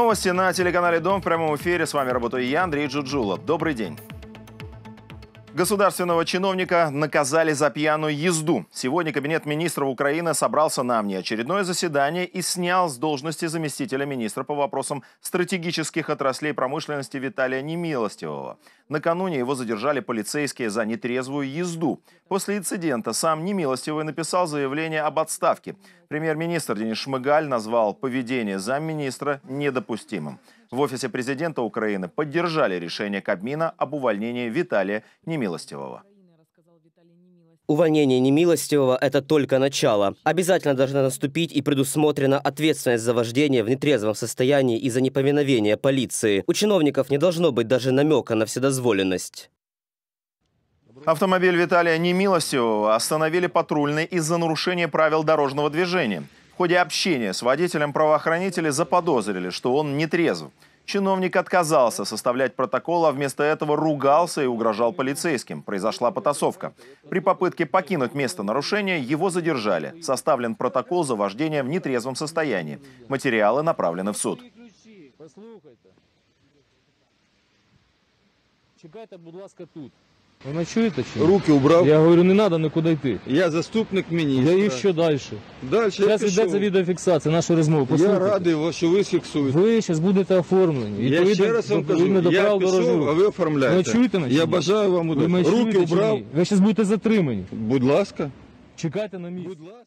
новости на телеканале «Дом» в прямом эфире. С вами работаю я, Андрей Джуджула. Добрый день. Государственного чиновника наказали за пьяную езду. Сегодня Кабинет министров Украины собрался на внеочередное заседание и снял с должности заместителя министра по вопросам стратегических отраслей промышленности Виталия Немилостивого. Накануне его задержали полицейские за нетрезвую езду. После инцидента сам Немилостивый написал заявление об отставке. Премьер-министр Денис Шмыгаль назвал поведение замминистра недопустимым в Офисе президента Украины поддержали решение Кабмина об увольнении Виталия Немилостивого. Увольнение немилостивого – это только начало. Обязательно должна наступить и предусмотрена ответственность за вождение в нетрезвом состоянии из-за неповиновения полиции. У чиновников не должно быть даже намека на вседозволенность. Автомобиль Виталия Немилостивого остановили патрульные из-за нарушения правил дорожного движения. В ходе общения с водителем правоохранители заподозрили, что он нетрезв. Чиновник отказался составлять протокол, а вместо этого ругался и угрожал полицейским. Произошла потасовка. При попытке покинуть место нарушения его задержали. Составлен протокол за вождение в нетрезвом состоянии. Материалы направлены в суд. Чекайте, будь ласка, тут. Ви не чуєте чи? Руки убрав. Я говорю, не треба нікуди йти. Я заступник міністра. Я і що далі? Далі Зараз йдеться відеофіксація нашої розмови. Я Послухайте. радий, що ви фіксуєте. Ви зараз будете оформлені. Я ще раз вам кажу, до я правил пішов, а ви оформляєте. Ви чуєте мене? чи Я бажаю вам Ви удачі. Руки убрав. Ви зараз будете затримані. Будь ласка. Чекайте на місці. Будь ласка.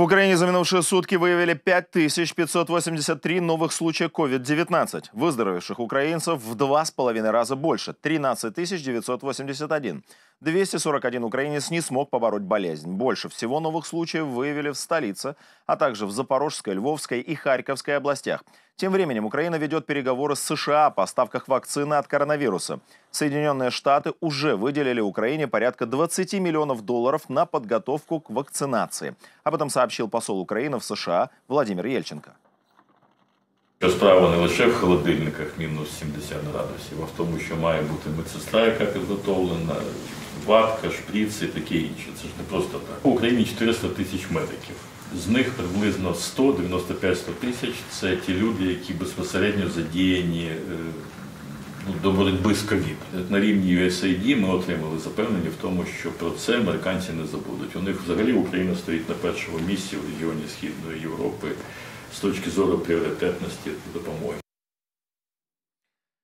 В Украине за минувшие сутки выявили 5583 новых случая COVID-19. Выздоровевших украинцев в два с половиной раза больше – 13981. 241 украинец не смог побороть болезнь. Больше всего новых случаев выявили в столице, а также в Запорожской, Львовской и Харьковской областях. Тем временем Украина ведет переговоры с США по ставках вакцины от коронавируса. Соединенные Штаты уже выделили Украине порядка 20 миллионов долларов на подготовку к вакцинации. Об этом сообщил посол Украины в США Владимир Ельченко. Що справа не лише в холодильниках минус 70 градусов, а в тому, що має бути медсестра, яка підготовлена, ватка, шприц і таке інше. Це ж не просто так. У Україні 400 тисяч медиків. З них приблизно 100-95 тисяч це ті люди, які безпосередньо задіяні э, ну, до боротьби з ковід. На рівні USAID ми отримали запевнення в тому, що про це американці не забудуть. У них взагалі Україна стоїть на першому місці в регіоні Східної Європи з точки зору пріоритетності допомоги.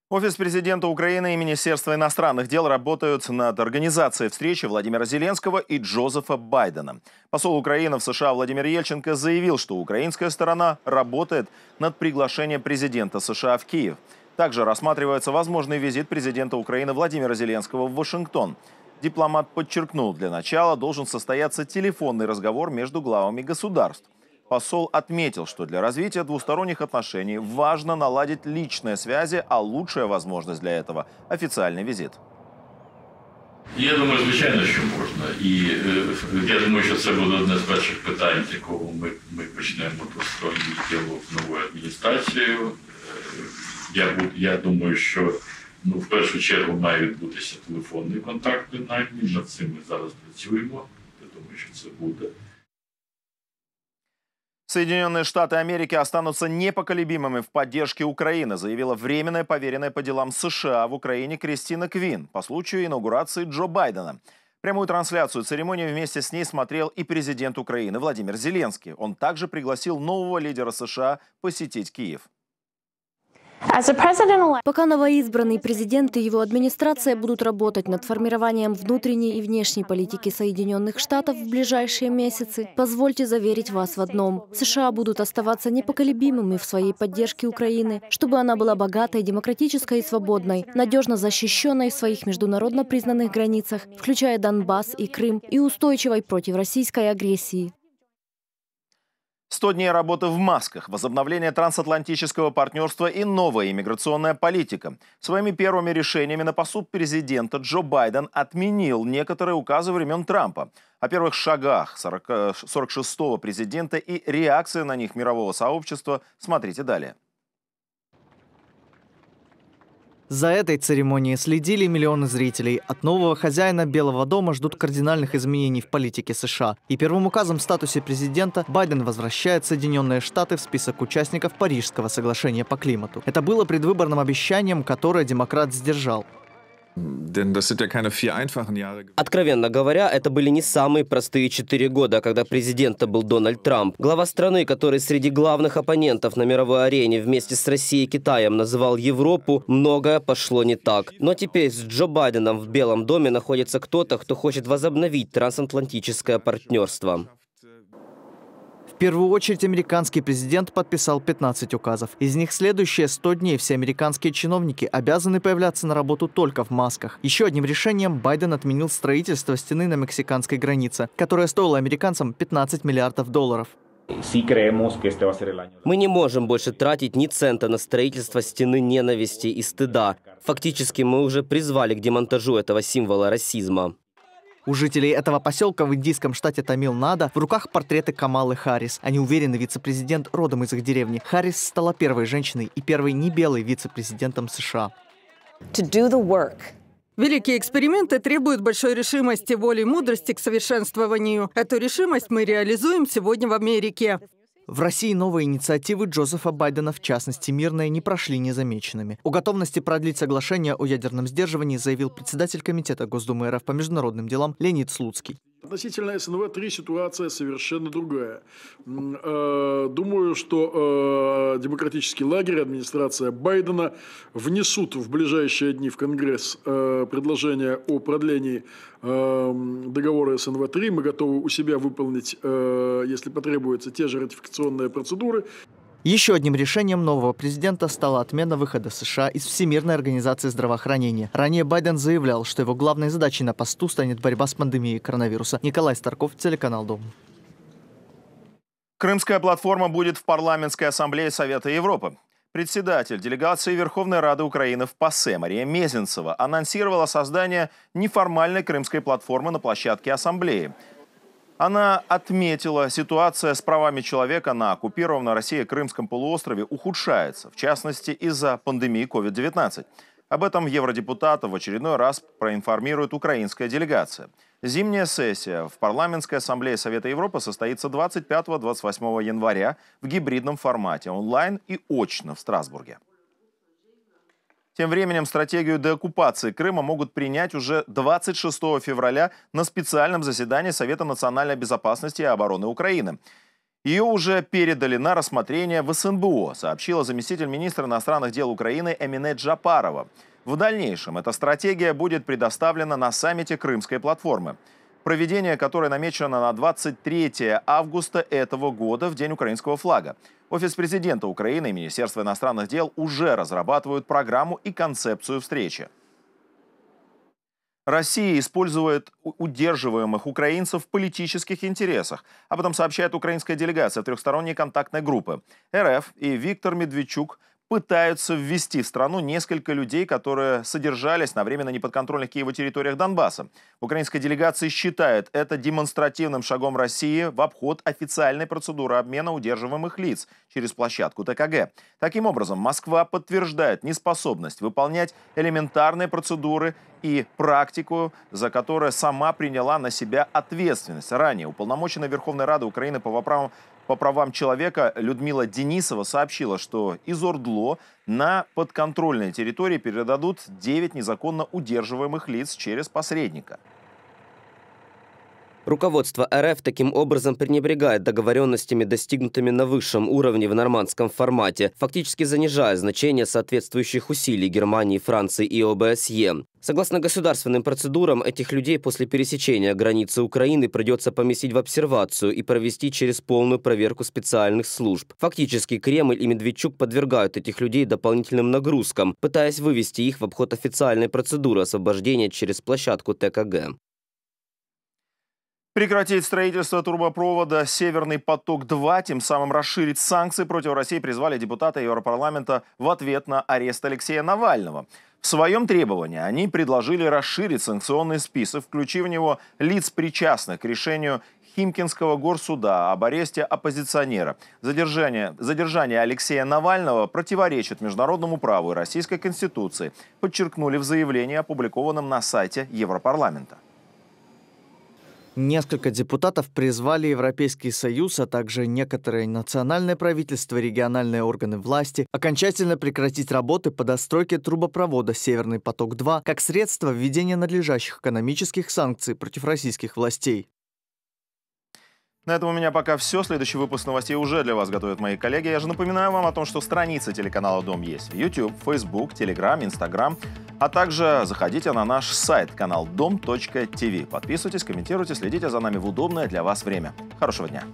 Офис президента Украины и Министерство иностранных дел работают над организацией встречи Владимира Зеленского и Джозефа Байдена. Посол Украины в США Владимир Ельченко заявил, что украинская сторона работает над приглашением президента США в Киев. Также рассматривается возможный визит президента Украины Владимира Зеленского в Вашингтон. Дипломат подчеркнул, для начала должен состояться телефонный разговор между главами государств. Посол отметил, что для развития двусторонних отношений важно наладить личные связи, а лучшая возможность для этого – официальный визит. Я думаю, звичайно, що можна. І э, я думаю, що це буде одне з перших питань, з мы ми ми почнемо двосторонній діалог новою адміністрацією. Э, я я думаю, що ну, в первую очередь має відбутися телефонные контакты, принаймні. Над цим ми зараз працюємо. Я думаю, что це будет. Соединенные Штаты Америки останутся непоколебимыми в поддержке Украины, заявила временная поверенная по делам США в Украине Кристина Квин по случаю инаугурации Джо Байдена. Прямую трансляцию церемонии вместе с ней смотрел и президент Украины Владимир Зеленский. Он также пригласил нового лидера США посетить Киев. Пока новоизбранный президент и его администрация будут работать над формированием внутренней и внешней политики Соединенных Штатов в ближайшие месяцы, позвольте заверить вас в одном. США будут оставаться непоколебимыми в своей поддержке Украины, чтобы она была богатой, демократической и свободной, надежно защищенной в своих международно признанных границах, включая Донбасс и Крым, и устойчивой против российской агрессии. 100 дней работы в масках, возобновление трансатлантического партнерства и новая иммиграционная политика. Своими первыми решениями на посту президента Джо Байден отменил некоторые указы времен Трампа. О первых шагах 46-го президента и реакции на них мирового сообщества смотрите далее. За этой церемонией следили миллионы зрителей. От нового хозяина Белого дома ждут кардинальных изменений в политике США. И первым указом в статусе президента Байден возвращает Соединенные Штаты в список участников Парижского соглашения по климату. Это было предвыборным обещанием, которое демократ сдержал. Откровенно говоря, это были не самые простые четыре года, когда президентом был Дональд Трамп. Глава страны, который среди главных оппонентов на мировой арене вместе с Россией и Китаем называл Европу, многое пошло не так. Но теперь с Джо Байденом в Белом доме находится кто-то, кто хочет возобновить трансатлантическое партнерство. В первую очередь американский президент подписал 15 указов. Из них следующие 100 дней все американские чиновники обязаны появляться на работу только в масках. Еще одним решением Байден отменил строительство стены на мексиканской границе, которая стоила американцам 15 миллиардов долларов. Мы не можем больше тратить ни цента на строительство стены ненависти и стыда. Фактически мы уже призвали к демонтажу этого символа расизма. У жителей этого поселка в индийском штате Тамилнада в руках портреты Камалы Харрис. Они уверены, вице-президент родом из их деревни. Харрис стала первой женщиной и первой небелой вице-президентом США. Великие эксперименты требуют большой решимости, воли и мудрости к совершенствованию. Эту решимость мы реализуем сегодня в Америке. В России новые инициативы Джозефа Байдена, в частности мирные, не прошли незамеченными. О готовности продлить соглашение о ядерном сдерживании заявил председатель Комитета Госдумы РФ по международным делам Леонид Слуцкий. Относительно СНВ-3 ситуация совершенно другая. Э, думаю, что э, демократический лагерь, администрация Байдена внесут в ближайшие дни в Конгресс э, предложение о продлении договора СНВ-3. Мы готовы у себя выполнить, если потребуется, те же ратификационные процедуры. Еще одним решением нового президента стала отмена выхода США из Всемирной организации здравоохранения. Ранее Байден заявлял, что его главной задачей на посту станет борьба с пандемией коронавируса. Николай Старков, телеканал «Дом». Крымская платформа будет в парламентской ассамблее Совета Европы. Председатель делегации Верховной Рады Украины в ПАСЕ Мария Мезенцева анонсировала создание неформальной крымской платформы на площадке Ассамблеи – она отметила, ситуация с правами человека на оккупированном России Крымском полуострове ухудшается, в частности из-за пандемии COVID-19. Об этом евродепутата в очередной раз проинформирует украинская делегация. Зимняя сессия в Парламентской ассамблее Совета Европы состоится 25-28 января в гибридном формате онлайн и очно в Страсбурге. Тем временем стратегию деоккупации Крыма могут принять уже 26 февраля на специальном заседании Совета национальной безопасности и обороны Украины. Ее уже передали на рассмотрение в СНБО, сообщила заместитель министра иностранных дел Украины Эмине Джапарова. В дальнейшем эта стратегия будет предоставлена на саммите Крымской платформы проведение которой намечено на 23 августа этого года, в День украинского флага. Офис президента Украины и Министерство иностранных дел уже разрабатывают программу и концепцию встречи. Россия использует удерживаемых украинцев в политических интересах. Об этом сообщает украинская делегация трехсторонней контактной группы. РФ и Виктор Медведчук пытаются ввести в страну несколько людей, которые содержались на временно неподконтрольных Киеву территориях Донбасса. Украинская делегация считает это демонстративным шагом России в обход официальной процедуры обмена удерживаемых лиц через площадку ТКГ. Таким образом, Москва подтверждает неспособность выполнять элементарные процедуры и практику, за которую сама приняла на себя ответственность. Ранее уполномоченная Верховной Рады Украины по вопросам по правам человека Людмила Денисова сообщила, что из Ордло на подконтрольной территории передадут 9 незаконно удерживаемых лиц через посредника – Руководство РФ таким образом пренебрегает договоренностями, достигнутыми на высшем уровне в нормандском формате, фактически занижая значение соответствующих усилий Германии, Франции и ОБСЕ. Согласно государственным процедурам, этих людей после пересечения границы Украины придется поместить в обсервацию и провести через полную проверку специальных служб. Фактически Кремль и Медведчук подвергают этих людей дополнительным нагрузкам, пытаясь вывести их в обход официальной процедуры освобождения через площадку ТКГ прекратить строительство турбопровода «Северный поток-2», тем самым расширить санкции против России призвали депутаты Европарламента в ответ на арест Алексея Навального. В своем требовании они предложили расширить санкционный список, включив в него лиц, причастных к решению Химкинского горсуда об аресте оппозиционера. Задержание, задержание Алексея Навального противоречит международному праву и Российской Конституции, подчеркнули в заявлении, опубликованном на сайте Европарламента. Несколько депутатов призвали Европейский Союз, а также некоторые национальные правительства, региональные органы власти окончательно прекратить работы по достройке трубопровода «Северный поток-2» как средство введения надлежащих экономических санкций против российских властей. На этом у меня пока все. Следующий выпуск новостей уже для вас готовят мои коллеги. Я же напоминаю вам о том, что страницы телеканала «Дом» есть в YouTube, Facebook, Telegram, Instagram – а также заходите на наш сайт канал дом.тв. Подписывайтесь, комментируйте, следите за нами в удобное для вас время. Хорошего дня!